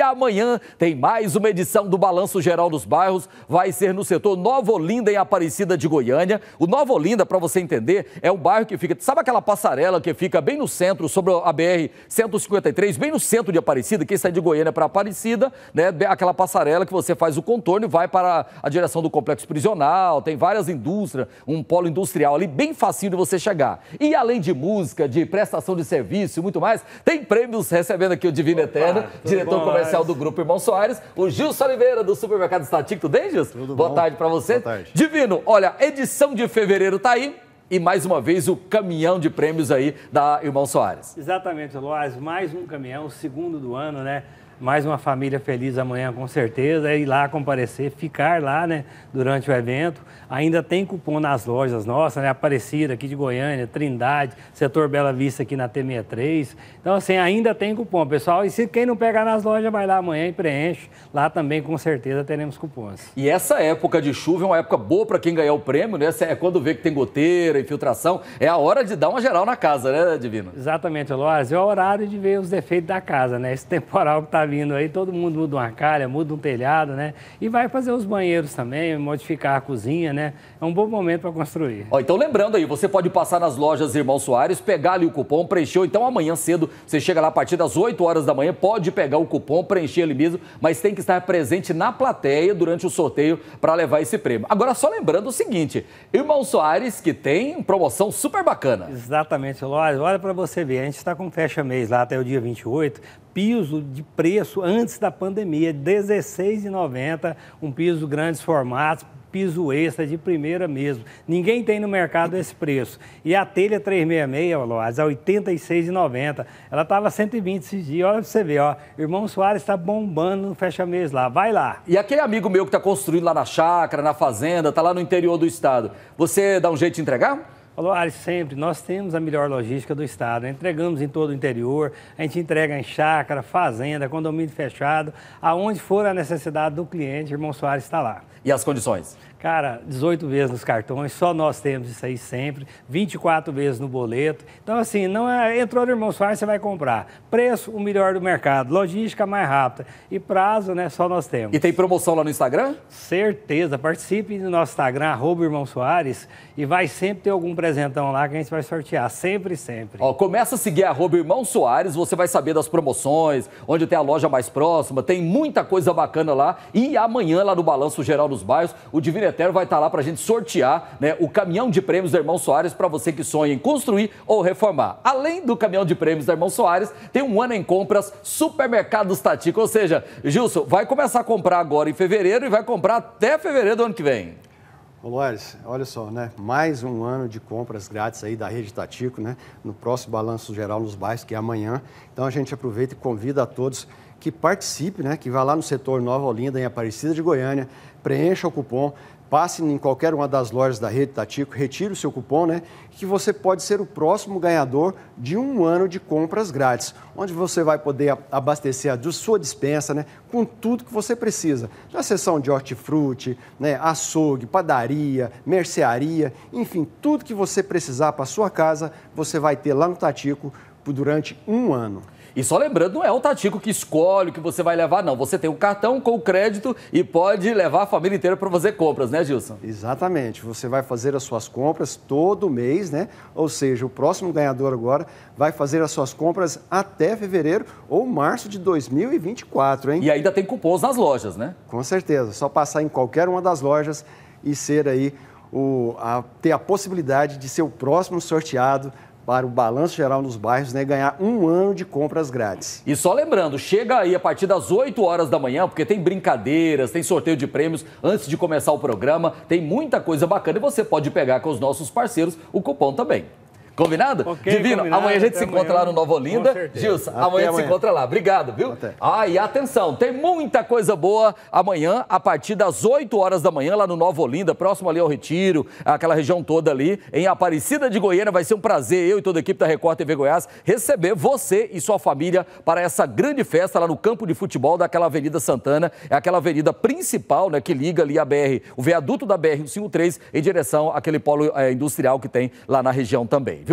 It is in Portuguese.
E amanhã tem mais uma edição do Balanço Geral dos Bairros. Vai ser no setor Nova Olinda, em Aparecida de Goiânia. O Nova Olinda, para você entender, é um bairro que fica. Sabe aquela passarela que fica bem no centro, sobre a BR-153, bem no centro de Aparecida? Quem sai de Goiânia para Aparecida, né? Aquela passarela que você faz o contorno e vai para a direção do complexo prisional. Tem várias indústrias, um polo industrial ali, bem facinho de você chegar. E além de música, de prestação de serviço e muito mais, tem prêmios recebendo aqui o Divino Eterno, diretor comercial comercial do Grupo Irmão Soares, o Gilson Oliveira, do Supermercado Estatístico. Tudo bem, Gilson? Tudo Boa bom? tarde para você. Boa tarde. Divino, olha, edição de fevereiro tá aí. E mais uma vez o caminhão de prêmios aí da Irmão Soares. Exatamente, Loaz. Mais um caminhão, o segundo do ano, né? mais uma família feliz amanhã, com certeza. É ir lá comparecer, ficar lá, né, durante o evento. Ainda tem cupom nas lojas nossas, né? Aparecida aqui de Goiânia, Trindade, setor Bela Vista aqui na T63. Então, assim, ainda tem cupom, pessoal. E se quem não pegar nas lojas, vai lá amanhã e preenche. Lá também, com certeza, teremos cupons. E essa época de chuva é uma época boa para quem ganhar o prêmio, né? É quando vê que tem goteira, infiltração. É a hora de dar uma geral na casa, né, Divino? Exatamente, Loaz. É o horário de ver os defeitos da casa, né? Esse temporal que está vindo aí, todo mundo muda uma calha, muda um telhado, né? E vai fazer os banheiros também, modificar a cozinha, né? É um bom momento para construir. Ó, então lembrando aí, você pode passar nas lojas Irmão Soares, pegar ali o cupom, preencher, então amanhã cedo, você chega lá a partir das 8 horas da manhã, pode pegar o cupom, preencher ele mesmo, mas tem que estar presente na plateia durante o sorteio para levar esse prêmio. Agora, só lembrando o seguinte, Irmão Soares que tem promoção super bacana. Exatamente, Lóis, olha para você ver, a gente está com fecha mês lá até o dia 28, piso de preço antes da pandemia, R$ 16,90, um piso grandes formatos, piso extra de primeira mesmo. Ninguém tem no mercado esse preço. E a telha 366, Loaz, a R$ 86,90. Ela estava R$ esses dias. Olha para você ver, ó. Irmão Soares está bombando no fecha mês lá. Vai lá. E aquele amigo meu que está construindo lá na chácara, na fazenda, está lá no interior do estado, você dá um jeito de entregar? Falou, Ari, sempre, nós temos a melhor logística do estado, né? entregamos em todo o interior, a gente entrega em chácara, fazenda, condomínio fechado, aonde for a necessidade do cliente, irmão Soares está lá. E as condições? Cara, 18 vezes nos cartões, só nós temos isso aí sempre, 24 vezes no boleto. Então, assim, não é, entrou no Irmão Soares, você vai comprar. Preço, o melhor do mercado, logística mais rápida e prazo, né, só nós temos. E tem promoção lá no Instagram? Certeza, participe do nosso Instagram, arroba Irmão Soares, e vai sempre ter algum presente presentão lá que a gente vai sortear, sempre, sempre. Ó, começa a seguir arroba Irmão Soares, você vai saber das promoções, onde tem a loja mais próxima, tem muita coisa bacana lá. E amanhã, lá no Balanço Geral dos Bairros, o Divino Eterno vai estar tá lá para a gente sortear né, o caminhão de prêmios da Irmão Soares para você que sonha em construir ou reformar. Além do caminhão de prêmios da Irmão Soares, tem um ano em compras Supermercados Tatico. Ou seja, Gilson, vai começar a comprar agora em fevereiro e vai comprar até fevereiro do ano que vem. Ô olha só, né? Mais um ano de compras grátis aí da Rede Tatico, né? No próximo Balanço Geral nos bairros, que é amanhã. Então a gente aproveita e convida a todos que participe, né? Que vá lá no setor Nova Olinda, em Aparecida de Goiânia, preencha o cupom, passe em qualquer uma das lojas da rede Tatico, retire o seu cupom, né? Que você pode ser o próximo ganhador de um ano de compras grátis, onde você vai poder abastecer a sua dispensa, né? Com tudo que você precisa. Na seção de hortifruti, né? Açougue, padaria, mercearia, enfim, tudo que você precisar para sua casa, você vai ter lá no Tatico durante um ano. E só lembrando, não é o Tatico que escolhe o que você vai levar, não. Você tem o um cartão com o crédito e pode levar a família inteira para fazer compras, né, Gilson? Exatamente. Você vai fazer as suas compras todo mês, né? Ou seja, o próximo ganhador agora vai fazer as suas compras até fevereiro ou março de 2024, hein? E ainda tem cupons nas lojas, né? Com certeza. Só passar em qualquer uma das lojas e ser aí o, a, ter a possibilidade de ser o próximo sorteado para o balanço geral nos bairros, né, ganhar um ano de compras grátis. E só lembrando, chega aí a partir das 8 horas da manhã, porque tem brincadeiras, tem sorteio de prêmios antes de começar o programa, tem muita coisa bacana e você pode pegar com os nossos parceiros o cupom também. Combinado? Okay, Divino, combinado, amanhã a gente se amanhã. encontra lá no Nova Olinda. Gilson, amanhã a gente se encontra lá. Obrigado, viu? Até. Ah, e atenção, tem muita coisa boa amanhã, a partir das 8 horas da manhã, lá no Nova Olinda, próximo ali ao Retiro, aquela região toda ali, em Aparecida de Goiânia. Vai ser um prazer, eu e toda a equipe da Record TV Goiás, receber você e sua família para essa grande festa lá no campo de futebol daquela Avenida Santana. É aquela avenida principal, né, que liga ali a BR, o viaduto da BR-153 em direção àquele polo é, industrial que tem lá na região também.